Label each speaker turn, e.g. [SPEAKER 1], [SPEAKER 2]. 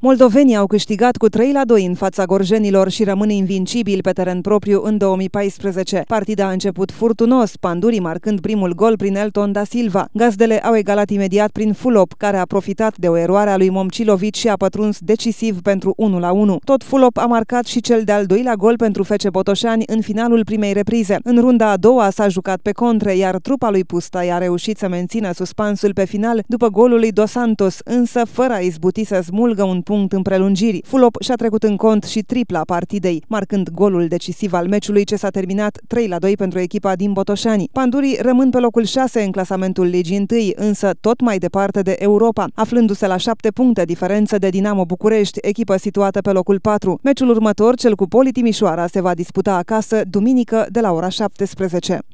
[SPEAKER 1] Moldovenii au câștigat cu 3 la 2 în fața gorjenilor și rămân invincibili pe teren propriu în 2014. Partida a început furtunos, pandurii marcând primul gol prin Elton da Silva. Gazdele au egalat imediat prin Fulop, care a profitat de o eroare a lui Momcilovic și a pătruns decisiv pentru 1 la 1. Tot Fulop a marcat și cel de-al doilea gol pentru Fece Botoșani în finalul primei reprize. În runda a doua s-a jucat pe contre, iar trupa lui Pusta i-a reușit să mențină suspansul pe final după golul lui Dos Santos, însă fără a izbuti să smulgă un punct în prelungiri. Fulop și-a trecut în cont și tripla partidei, marcând golul decisiv al meciului ce s-a terminat 3 la 2 pentru echipa din Botoșani. Pandurii rămân pe locul 6 în clasamentul Ligii 1, însă tot mai departe de Europa, aflându-se la 7 puncte diferență de Dinamo București, echipă situată pe locul 4. Meciul următor, cel cu Poli Timișoara, se va disputa acasă duminică de la ora 17.